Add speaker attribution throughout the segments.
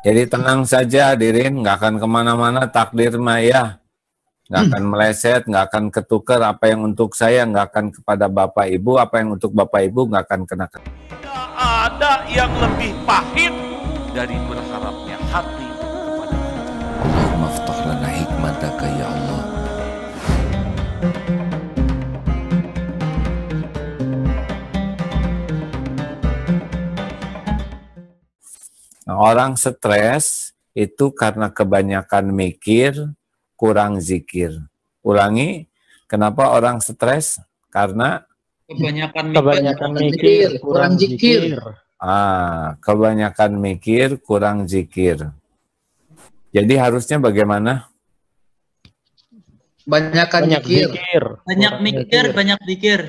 Speaker 1: Jadi tenang saja dirin. nggak akan kemana-mana takdir maya. Nggak hmm. akan meleset, nggak akan ketuker. apa yang untuk saya, nggak akan kepada Bapak Ibu, apa yang untuk Bapak Ibu nggak akan kena. Tidak ada yang lebih pahit dari berhasil. orang stres itu karena kebanyakan mikir, kurang zikir. Ulangi, kenapa orang stres? Karena kebanyakan mikir, kebanyakan mikir kurang zikir. Ah, kebanyakan mikir, kurang zikir. Jadi harusnya bagaimana? Banyakan banyak mikir. mikir. Banyak kurang mikir, mikir, banyak zikir.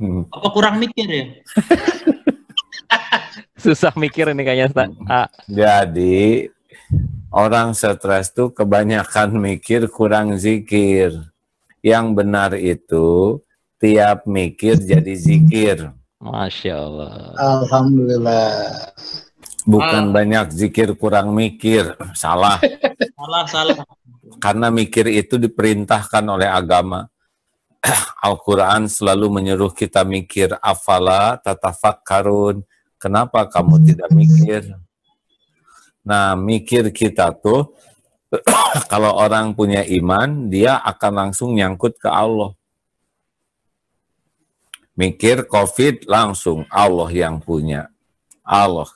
Speaker 1: Hmm. Apa kurang mikir ya? Susah mikir ini kayaknya, Ustaz. Jadi, orang stres itu kebanyakan mikir, kurang zikir. Yang benar itu, tiap mikir jadi zikir. Masya Allah. Alhamdulillah. Bukan ah. banyak zikir, kurang mikir. Salah. salah, salah. Karena mikir itu diperintahkan oleh agama. Al-Quran selalu menyuruh kita mikir, afala tatafak karun Kenapa kamu tidak mikir? Nah, mikir kita tuh, kalau orang punya iman, dia akan langsung nyangkut ke Allah. Mikir COVID langsung Allah yang punya. Allah.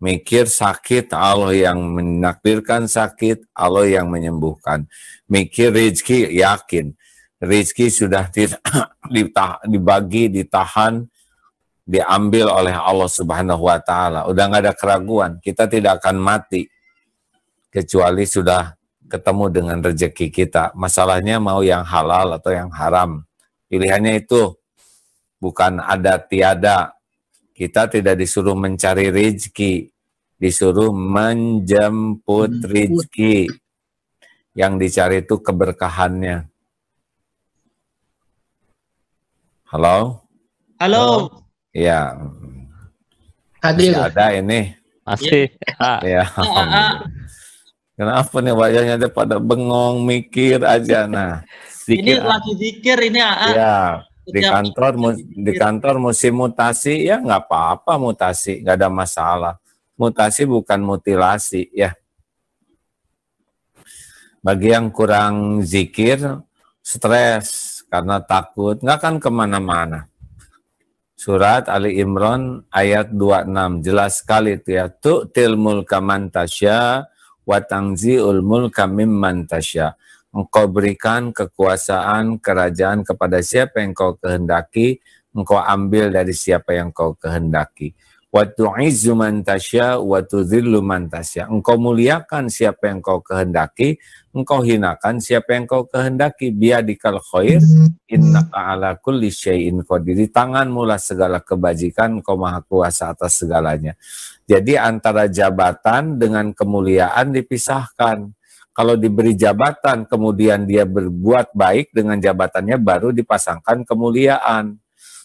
Speaker 1: Mikir sakit, Allah yang menakdirkan sakit, Allah yang menyembuhkan. Mikir rezeki, yakin. Rizki sudah dibagi, ditahan, diambil oleh Allah Subhanahu wa taala. Udah nggak ada keraguan, kita tidak akan mati kecuali sudah ketemu dengan rezeki kita. Masalahnya mau yang halal atau yang haram. Pilihannya itu bukan ada tiada. Kita tidak disuruh mencari rezeki, disuruh menjemput rezeki. Yang dicari itu keberkahannya. Halo? Halo. Halo. Iya. Hadir. Masih ada ini. Masih. Iya. Ah. iya. Ah, ah, Kenapa nih wajahnya dia pada bengong mikir aja nah. Zikir, ini lagi zikir ini ya Iya. Di kantor di kantor musim mutasi ya nggak apa-apa mutasi nggak ada masalah. Mutasi bukan mutilasi ya. Bagi yang kurang zikir, stres karena takut nggak akan kemana-mana Surat Ali Imran ayat 26 jelas sekali itu ya. Tu'til mulka man tasya wa tanzi'ul mulka Engkau berikan kekuasaan kerajaan kepada siapa yang kau kehendaki, engkau ambil dari siapa yang kau kehendaki wa tu'izzu tasya wa tudzillu man tasya. Engkau muliakan siapa yang kau kehendaki, engkau hinakan siapa yang kau kehendaki. Biadikal khair, innaka ala kulli syai'in qadir. Di lah segala kebajikan, engkau maha kuasa atas segalanya. Jadi antara jabatan dengan kemuliaan dipisahkan. Kalau diberi jabatan kemudian dia berbuat baik dengan jabatannya baru dipasangkan kemuliaan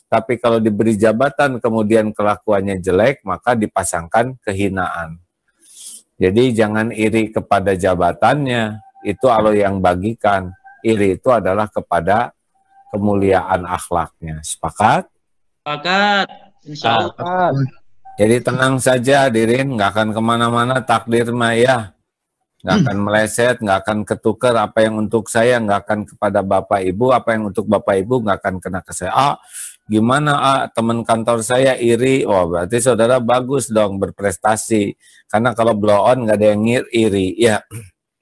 Speaker 1: tapi kalau diberi jabatan kemudian kelakuannya jelek, maka dipasangkan kehinaan. Jadi jangan iri kepada jabatannya, itu Allah yang bagikan. Iri itu adalah kepada kemuliaan akhlaknya. Sepakat? Sepakat. Insya Allah. Jadi tenang saja dirin. nggak akan kemana-mana takdir maya. Nggak akan meleset, nggak akan ketuker. apa yang untuk saya, nggak akan kepada Bapak Ibu, apa yang untuk Bapak Ibu nggak akan kena ke saya. Ah, gimana ah, teman kantor saya iri, wah oh, berarti saudara bagus dong berprestasi. Karena kalau blow on nggak ada yang ngir iri, ya.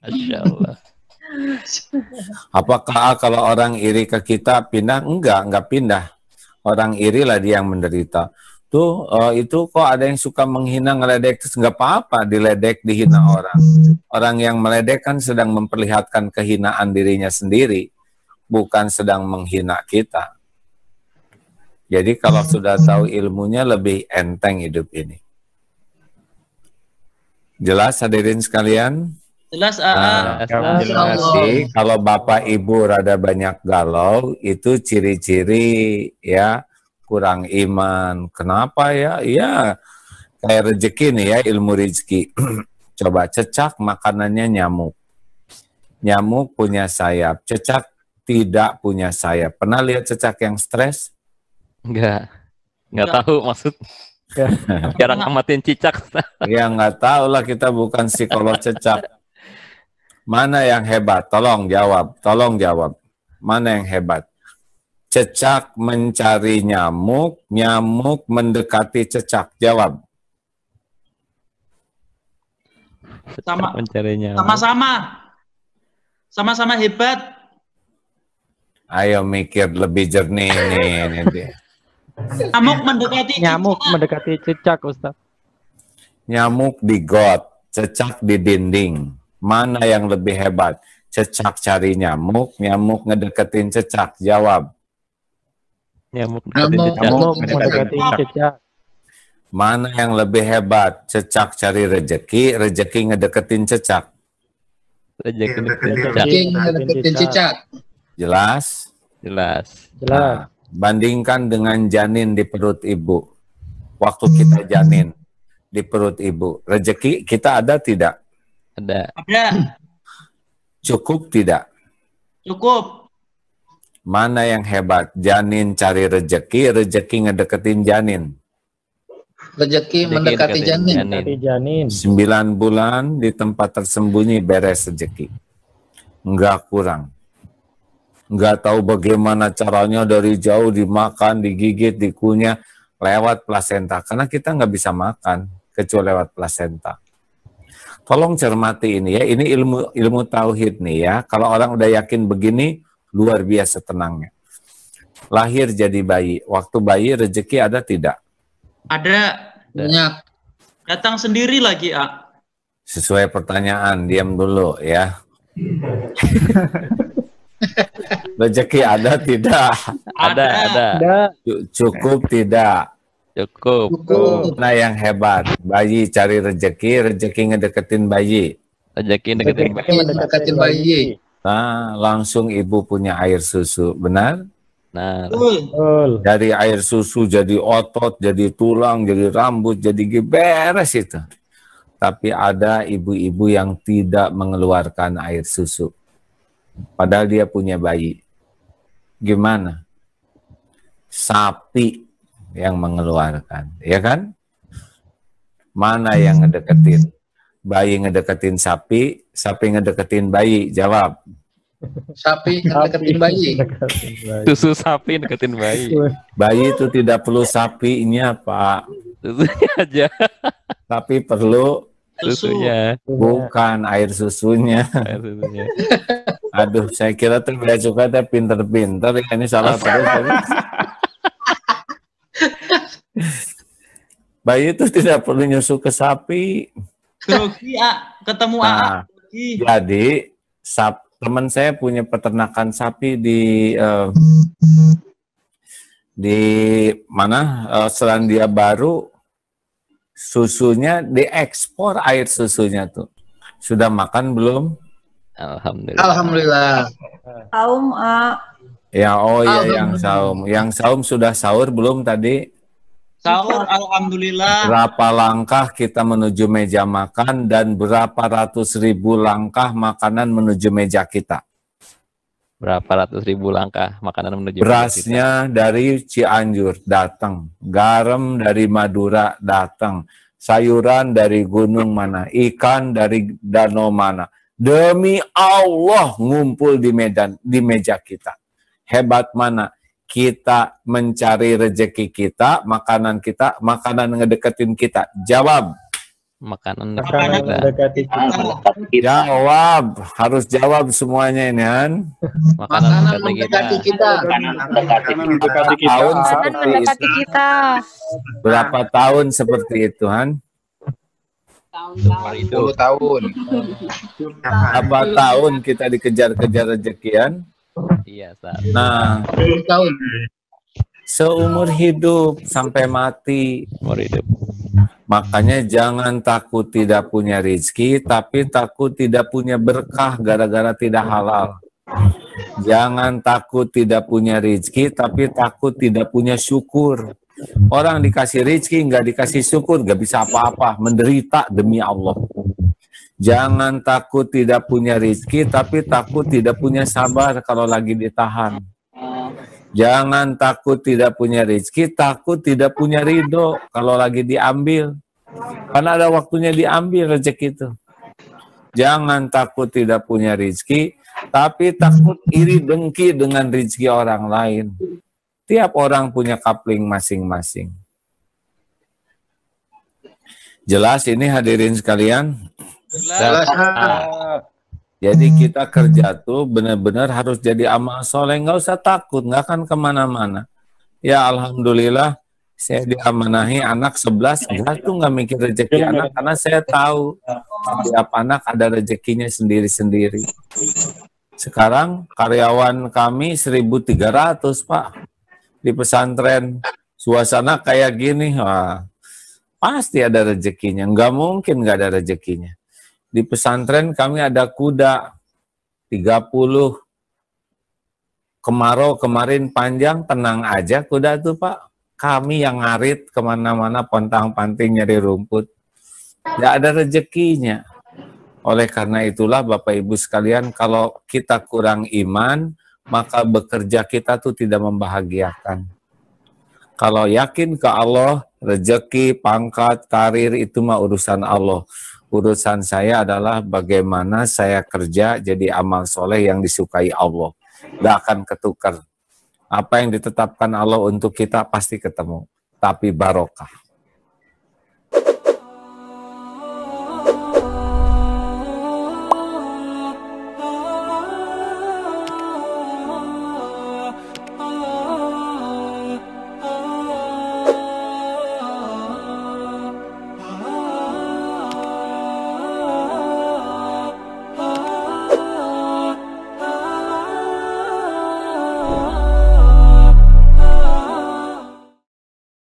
Speaker 1: Masya Allah. Apakah ah, kalau orang iri ke kita pindah? Enggak, enggak pindah. Orang iri lah dia yang menderita. Tuh, uh, itu kok ada yang suka menghina, ngeledek, terus nggak apa-apa diledek, dihina orang. Orang yang meledek kan sedang memperlihatkan kehinaan dirinya sendiri, bukan sedang menghina kita. Jadi kalau sudah tahu ilmunya lebih enteng hidup ini. Jelas hadirin sekalian? Jelas, Uh, uh, kalau Bapak Ibu rada banyak galau, itu ciri-ciri ya kurang iman. Kenapa ya? Iya kayak rezeki nih ya, ilmu rezeki. Coba cecak makanannya nyamuk. Nyamuk punya sayap, cecak tidak punya sayap. Pernah lihat cecak yang stres? Enggak. Enggak tahu maksud. Jarang amatin cicak. ya enggak tahu lah kita bukan psikolog cecak. Mana yang hebat? Tolong jawab. Tolong jawab. Mana yang hebat? Cecak mencari nyamuk, nyamuk mendekati cecak. Jawab. sama Sama-sama. Sama-sama hebat. Ayo mikir lebih jernih nih, Nyamuk mendekati nyamuk cicak. mendekati cicak, Ustaz. Nyamuk di got, cecak di dinding. Mana yang lebih hebat? Cecak cari nyamuk, nyamuk ngedeketin cecak. Jawab. Nyamuk mendekati cicak. Nyamuk mendekati cecak. Mana yang lebih hebat? Cecak cari rejeki, rejeki ngedeketin cecak. Rejeki ngedeketin cecak. Jelas? Jelas. Jelas. Nah Bandingkan dengan janin di perut ibu. Waktu kita hmm. janin di perut ibu, rezeki kita ada tidak? Ada. Cukup tidak? Cukup. Mana yang hebat? Janin cari rezeki, rezeki ngedeketin janin. Rezeki mendekati janin. janin. Sembilan bulan di tempat tersembunyi beres rezeki. Enggak kurang nggak tahu bagaimana caranya dari jauh dimakan, digigit, dikunyah lewat plasenta karena kita nggak bisa makan kecuali lewat plasenta. Tolong cermati ini ya, ini ilmu ilmu tauhid nih ya. Kalau orang udah yakin begini, luar biasa tenangnya. Lahir jadi bayi, waktu bayi rezeki ada tidak? Ada. Banyak. Datang sendiri lagi, ah. Sesuai pertanyaan, diam dulu ya. Rezeki ada tidak? Ada, ada. ada. Cukup tidak? Cukup. Cukup. Nah yang hebat, bayi cari rezeki, rezeki ngedeketin bayi. Rezeki ngedeketin bayi. Ngedeketin bayi. Nah, langsung ibu punya air susu, benar? Benar. Dari air susu jadi otot, jadi tulang, jadi rambut, jadi beres itu. Tapi ada ibu-ibu yang tidak mengeluarkan air susu. Padahal dia punya bayi gimana? Sapi yang mengeluarkan, ya kan? Mana yang ngedeketin? Bayi ngedeketin sapi, sapi ngedeketin bayi. Jawab. Sapi ngedeketin bayi. Susu sapi ngedeketin bayi. Bayi itu tidak perlu sapinya, Pak. Susunya aja. Tapi perlu susunya bukan air susunya air susunya aduh saya kira tuh juga suka teh pinter-pinter ya, ini salah terus ya. bayi itu tidak perlu nyusu ke sapi rugi ah ketemu nah, rugi. jadi sap teman saya punya peternakan sapi di uh, di mana uh, Selandia Baru susunya diekspor air susunya tuh. Sudah makan belum? Alhamdulillah. Alhamdulillah. Saum, uh. Ya, oh ya yang saum. Yang saum sudah sahur belum tadi? Sahur, Alhamdulillah. Berapa langkah kita menuju meja makan dan berapa ratus ribu langkah makanan menuju meja kita? berapa ratus ribu langkah makanan menuju berasnya dari Cianjur datang garam dari Madura datang sayuran dari gunung mana ikan dari danau mana demi Allah ngumpul di medan di meja kita hebat mana kita mencari rejeki kita makanan kita makanan ngedeketin kita jawab makanan makanan mendekati kita. Jawab, harus jawab semuanya ini kan. Makanan, makanan mendekati kita. Makanan mendekati kita. Tahun seperti itu Berapa tahun seperti itu kan? Tahun-tahun. Berapa tahun kita dikejar-kejar rezekian? Iya, Nah, tahun. Seumur hidup sampai mati. Umur hidup. Makanya jangan takut tidak punya rezeki tapi takut tidak punya berkah gara-gara tidak halal. Jangan takut tidak punya rezeki tapi takut tidak punya syukur. Orang dikasih rezeki nggak dikasih syukur, nggak bisa apa-apa, menderita demi Allah. Jangan takut tidak punya rezeki tapi takut tidak punya sabar kalau lagi ditahan. Jangan takut tidak punya rezeki, takut tidak punya ridho kalau lagi diambil. Karena ada waktunya diambil rezeki itu. Jangan takut tidak punya rezeki, tapi takut iri dengki dengan rezeki orang lain. Tiap orang punya kapling masing-masing. Jelas ini hadirin sekalian? Jelas. Jelas. Jadi hmm. kita kerja tuh benar-benar harus jadi amal soleh, nggak usah takut, nggak akan kemana-mana. Ya Alhamdulillah saya diamanahi anak 11, enggak tuh nggak mikir rezeki anak, karena saya tahu setiap anak ada rezekinya sendiri-sendiri. Sekarang karyawan kami 1.300 Pak, di pesantren. Suasana kayak gini, wah, pasti ada rezekinya, nggak mungkin nggak ada rezekinya. Di pesantren kami ada kuda 30 kemarau kemarin panjang, tenang aja kuda tuh Pak. Kami yang ngarit kemana-mana pontang-panting nyari rumput. Tidak ada rezekinya. Oleh karena itulah Bapak Ibu sekalian, kalau kita kurang iman, maka bekerja kita tuh tidak membahagiakan. Kalau yakin ke Allah, rezeki, pangkat, karir itu mah urusan Allah urusan saya adalah bagaimana saya kerja jadi amal soleh yang disukai Allah. Gak akan ketukar. Apa yang ditetapkan Allah untuk kita pasti ketemu. Tapi barokah.